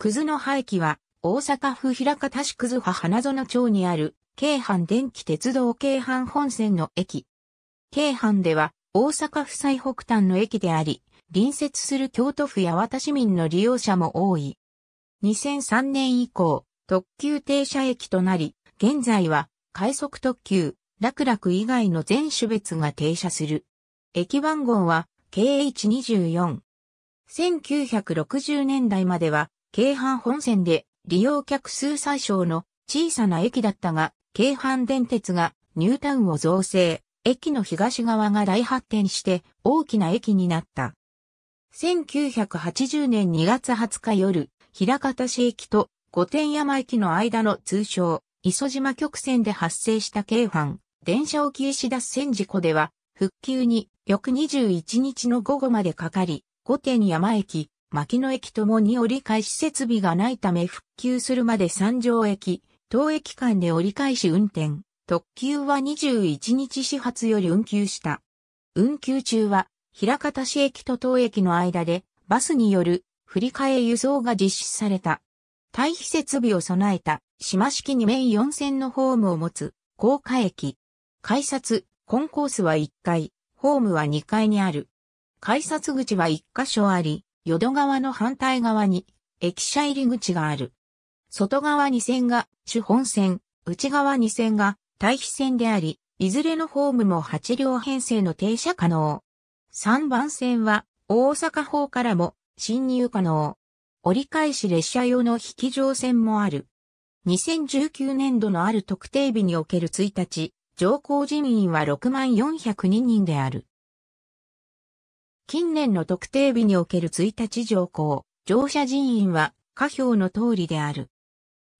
葛の廃棄は、大阪府平方市葛葉花園町にある、京阪電気鉄道京阪本線の駅。京阪では、大阪府最北端の駅であり、隣接する京都府八幡市民の利用者も多い。2003年以降、特急停車駅となり、現在は、快速特急、楽楽以外の全種別が停車する。駅番号は、KH24。1960年代までは、京阪本線で利用客数最小の小さな駅だったが、京阪電鉄がニュータウンを造成、駅の東側が大発展して大きな駅になった。1980年2月20日夜、平方市駅と御殿山駅の間の通称、磯島曲線で発生した京阪、電車置き石脱線事故では、復旧に翌21日の午後までかかり、御殿山駅、牧野駅ともに折り返し設備がないため復旧するまで三条駅、当駅間で折り返し運転。特急は21日始発より運休した。運休中は、平方市駅と当駅の間で、バスによる振り替え輸送が実施された。対比設備を備えた、島式2面4線のホームを持つ、高架駅。改札、コンコースは1階、ホームは2階にある。改札口は1箇所あり、淀川の反対側に駅舎入り口がある。外側2線が主本線、内側2線が対比線であり、いずれのホームも8両編成の停車可能。3番線は大阪方からも進入可能。折り返し列車用の引き乗線もある。2019年度のある特定日における1日、乗降人員は6402人である。近年の特定日における1日条項、乗車人員は、下表の通りである。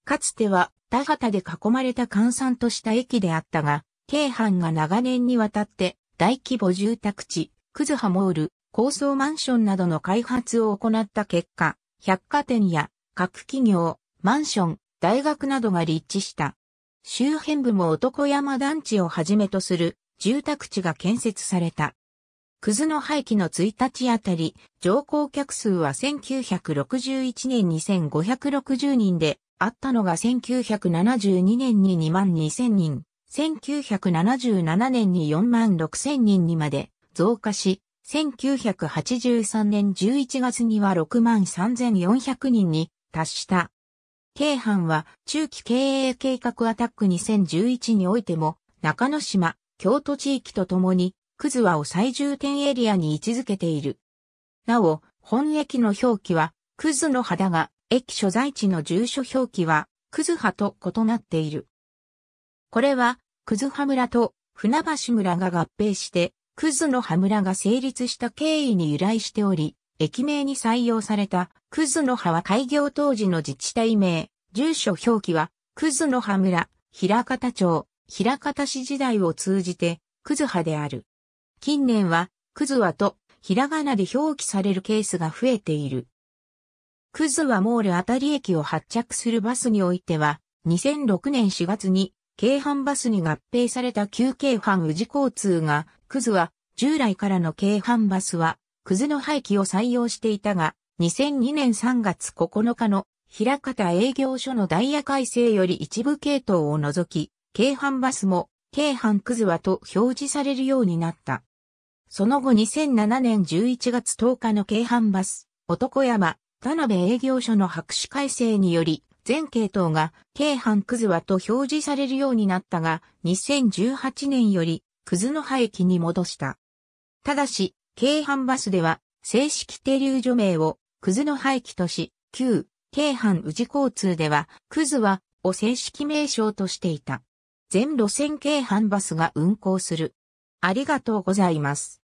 かつては、田畑で囲まれた閑散とした駅であったが、京阪が長年にわたって、大規模住宅地、クズハモール、高層マンションなどの開発を行った結果、百貨店や各企業、マンション、大学などが立地した。周辺部も男山団地をはじめとする住宅地が建設された。クズの廃棄の1日あたり、乗降客数は1961年2560人で、あったのが1972年に2万2000人、1977年に4万6000人にまで増加し、1983年11月には6万3400人に達した。京阪は中期経営計画アタック2011においても中之島、京都地域とともにクズワを最重点エリアに位置づけている。なお、本駅の表記は、クズの肌が、駅所在地の住所表記は、クズ派と異なっている。これは、クズ派村と船橋村が合併して、クズの葉村が成立した経緯に由来しており、駅名に採用された、クズの葉は開業当時の自治体名、住所表記は、クズの葉村、平方町、平方市時代を通じて、クズ派である。近年は、クズワと、ひらがなで表記されるケースが増えている。クズワモールあたり駅を発着するバスにおいては、2006年4月に、京阪バスに合併された旧京阪宇治交通が、クズは、従来からの京阪バスは、クズの廃棄を採用していたが、2002年3月9日の、平方営業所のダイヤ改正より一部系統を除き、京阪バスも、京阪クズはと表示されるようになった。その後2007年11月10日の京阪バス、男山、田辺営業所の白紙改正により、全系統が京阪くずはと表示されるようになったが、2018年より、くずの廃棄に戻した。ただし、京阪バスでは、正式停留所名を、くずの廃棄とし、旧、京阪宇治交通では、くずは、を正式名称としていた。全路線京阪バスが運行する。ありがとうございます。